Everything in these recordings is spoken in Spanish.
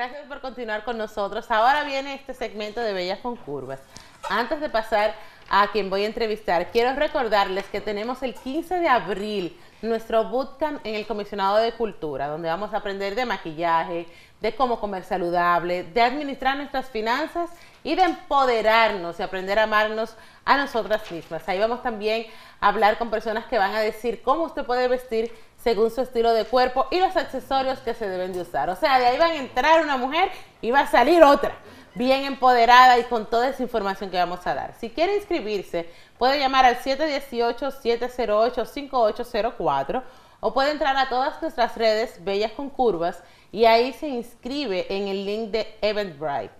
Gracias por continuar con nosotros. Ahora viene este segmento de Bellas con Curvas. Antes de pasar a quien voy a entrevistar. Quiero recordarles que tenemos el 15 de abril nuestro bootcamp en el Comisionado de Cultura, donde vamos a aprender de maquillaje, de cómo comer saludable, de administrar nuestras finanzas y de empoderarnos y aprender a amarnos a nosotras mismas. Ahí vamos también a hablar con personas que van a decir cómo usted puede vestir según su estilo de cuerpo y los accesorios que se deben de usar. O sea, de ahí van a entrar una mujer y va a salir otra bien empoderada y con toda esa información que vamos a dar. Si quiere inscribirse, puede llamar al 718-708-5804 o puede entrar a todas nuestras redes Bellas con Curvas y ahí se inscribe en el link de Eventbrite.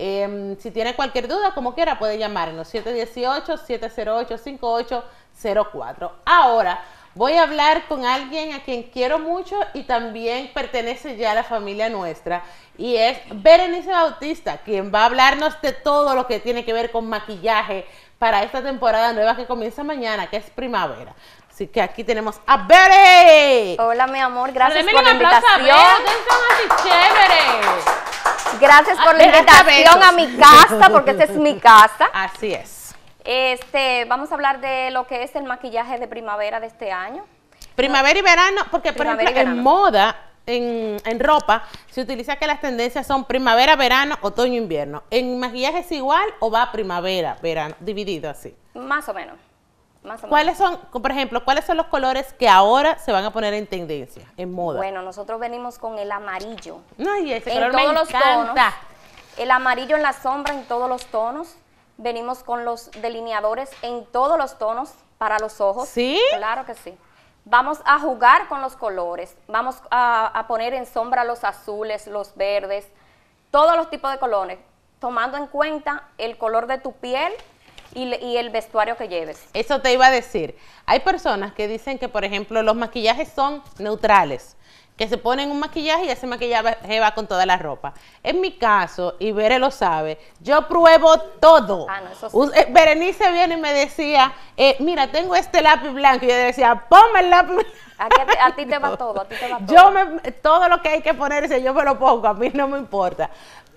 Em, si tiene cualquier duda, como quiera, puede llamarnos 718-708-5804. Ahora, voy a hablar con alguien a quien quiero mucho y también pertenece ya a la familia nuestra. Y es Berenice Bautista, quien va a hablarnos de todo lo que tiene que ver con maquillaje para esta temporada nueva que comienza mañana, que es primavera. Así que aquí tenemos a Berenice. Hola, mi amor, gracias por la invitación. Gracias por la ah, invitación a mi casa, porque esta es mi casa. Así es. Este, vamos a hablar de lo que es el maquillaje de primavera de este año. Primavera y verano, porque por ejemplo en moda, en, ropa, se utiliza que las tendencias son primavera, verano, otoño, invierno. ¿En maquillaje es igual o va primavera, verano, dividido así? Más o menos. ¿Cuáles son, por ejemplo, cuáles son los colores que ahora se van a poner en tendencia, en moda? Bueno, nosotros venimos con el amarillo. No, ese en color todos tonos, el amarillo en la sombra en todos los tonos. Venimos con los delineadores en todos los tonos para los ojos. ¿Sí? Claro que sí. Vamos a jugar con los colores. Vamos a, poner en sombra los azules, los verdes, todos los tipos de colores, tomando en cuenta el color de tu piel y, y, el vestuario que lleves. Eso te iba a decir. Hay personas que dicen que, por ejemplo, los maquillajes son neutrales que se ponen un maquillaje y ese maquillaje va con toda la ropa. En mi caso, y Bere lo sabe, yo pruebo todo. Ah, eh, Berenice viene y me decía, eh, mira, tengo este lápiz blanco. Y yo decía, ponme el lápiz A, ti te va todo, a ti te va todo. Yo me, todo lo que hay que ponerse, yo me lo pongo, a mí no me importa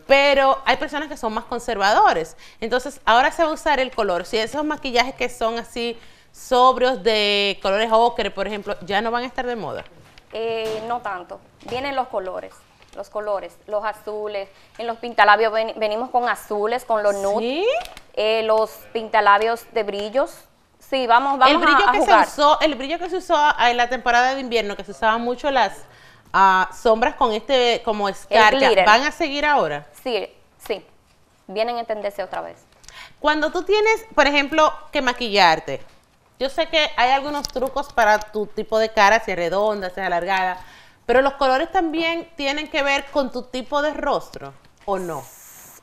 pero hay personas que son más conservadores. Entonces, ahora se va a usar el color. Si esos maquillajes que son así sobrios de colores ocre, por ejemplo, ya no van a estar de moda. Eh, no tanto. Vienen los colores, los colores, los azules. En los pintalabios venimos con azules, con los nudes. Eh, los pintalabios de brillos. Sí, vamos, vamos el brillo que Se usó, el brillo que se usó en la temporada de invierno, que se usaban mucho las ah, sombras con este como escarcha, ¿van a seguir ahora? Sí, sí. Vienen a tendencia otra vez. Cuando tú tienes, por ejemplo, que maquillarte, yo sé que hay algunos trucos para tu tipo de cara, si es redonda, si es alargada, pero los colores también tienen que ver con tu tipo de rostro, ¿o no?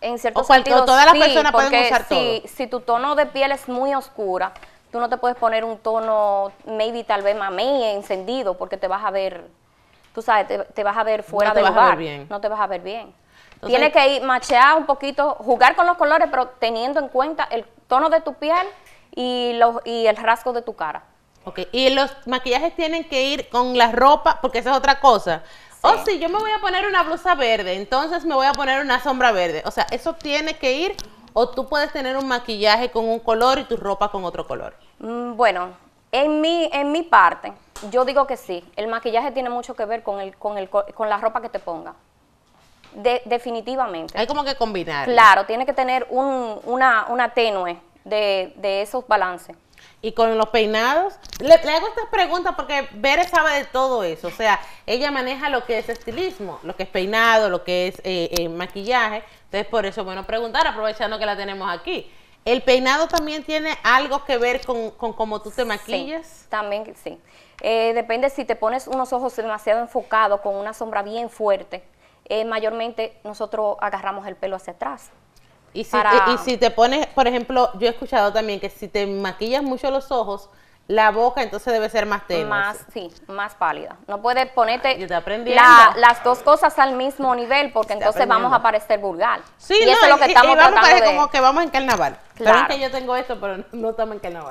En cierto o sentido, todas las personas pueden usar si, todo. si tu tono de piel es muy oscura, tú no te puedes poner un tono, maybe tal vez mamey, encendido, porque te vas a ver, tú sabes, te, vas a ver fuera no ver lugar. No te vas a ver bien. Tienes que ir machear un poquito, jugar con los colores, pero teniendo en cuenta el tono de tu piel y, y el rasgo de tu cara. Ok, y los maquillajes tienen que ir con la ropa, porque esa es otra cosa. O oh, si sí, yo me voy a poner una blusa verde, entonces me voy a poner una sombra verde. O sea, eso tiene que ir, o tú puedes tener un maquillaje con un color y tu ropa con otro color. Mm, bueno, en mi, en mi parte, yo digo que sí. El maquillaje tiene mucho que ver con, con, la ropa que te ponga. definitivamente. Hay como que combinar. Claro, tiene que tener un, una, una tenue de, de esos balances y con los peinados. Le, hago estas preguntas porque Ver sabe de todo eso. O sea, ella maneja lo que es estilismo, lo que es peinado, lo que es eh, eh, maquillaje. Entonces, por eso, bueno, preguntar, aprovechando que la tenemos aquí. ¿El peinado también tiene algo que ver con, cómo tú te maquillas? también sí. Eh, depende si te pones unos ojos demasiado enfocados, con una sombra bien fuerte. mayormente nosotros agarramos el pelo hacia atrás. Eh, y si, te pones, por ejemplo, yo he escuchado también que si te maquillas mucho los ojos, la boca entonces debe ser más tenue. Más, sí, más pálida. No puedes ponerte las dos cosas al mismo nivel porque entonces vamos a parecer vulgar. Sí, y eso es lo que estamos vamos a como que vamos en carnaval. Claro. que yo tengo esto, pero no tomen que No,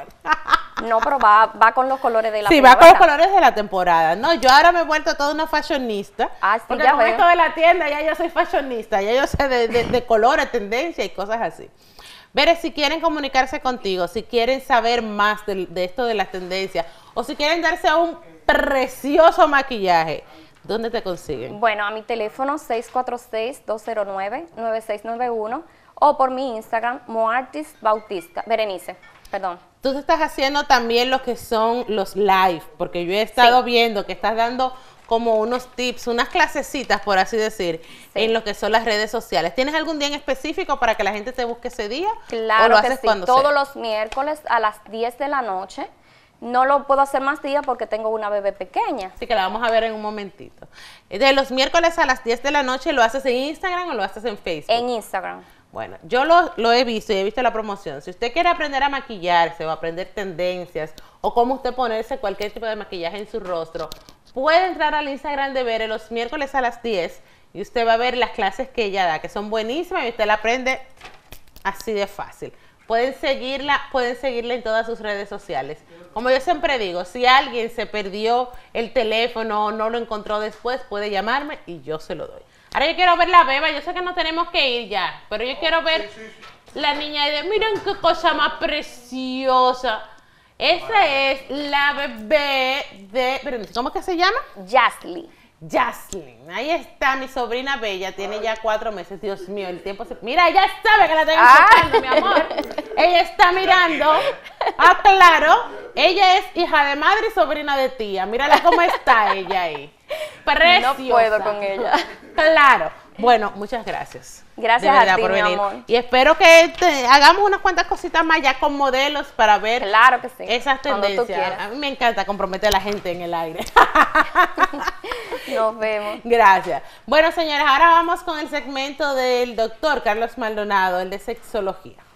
No, pero va, va con los colores de la temporada. Sí, va con los colores de la temporada. No, yo ahora me he vuelto toda una fashionista. Ah, sí, porque ya con esto de la tienda ya yo soy fashionista, ya yo sé de, de, de tendencia y cosas así. Veré si quieren comunicarse contigo, si quieren saber más de, de esto de las tendencias o si quieren darse a un precioso maquillaje. ¿Dónde te consiguen? Bueno, a mi teléfono 646-209-9691 o por mi Instagram, Moartis Bautista, Berenice, perdón. Tú estás haciendo también lo que son los live, porque yo he estado viendo que estás dando como unos tips, unas clasecitas, por así decir, en lo que son las redes sociales. ¿Tienes algún día en específico para que la gente se busque ese día? Claro, sí. todos los miércoles a las 10 de la noche. No lo puedo hacer más días porque tengo una bebé pequeña. Así que la vamos a ver en un momentito. Eh, de los miércoles a las 10 de la noche, ¿lo haces en Instagram o lo haces en Facebook? En Instagram. Bueno, yo lo, he visto y he visto la promoción. Si usted quiere aprender a maquillarse o aprender tendencias o cómo usted ponerse cualquier tipo de maquillaje en su rostro, puede entrar al Instagram de Bere los miércoles a las 10 y usted va a ver las clases que ella da, que son buenísimas y usted la aprende así de fácil. Pueden seguirla, pueden seguirla en todas sus redes sociales. Como yo siempre digo, si alguien se perdió el teléfono o no lo encontró después, puede llamarme y yo se lo doy. Ahora yo quiero ver la beba, yo sé que no tenemos que ir ya, pero yo oh, quiero ver la niña de, miren qué cosa más preciosa. Esa es la bebé de, ¿cómo que se llama? Jaslyn. Jaslyn, ahí está mi sobrina bella, tiene ya cuatro meses, Dios mío, el tiempo se... Mira, ella sabe que la tengo ah. mi amor. Ella está mirando, ah, claro, ella es hija de madre y sobrina de tía, mírala cómo está ella ahí. No puedo con ella. Claro. Bueno, muchas gracias. Gracias a ti, por venir. Y espero que hagamos unas cuantas cositas más ya con modelos para ver claro que sí, esas tendencias. A mí me encanta comprometer a la gente en el aire. Nos vemos. Gracias. Bueno, señores, ahora vamos con el segmento del doctor Carlos Maldonado, el de sexología.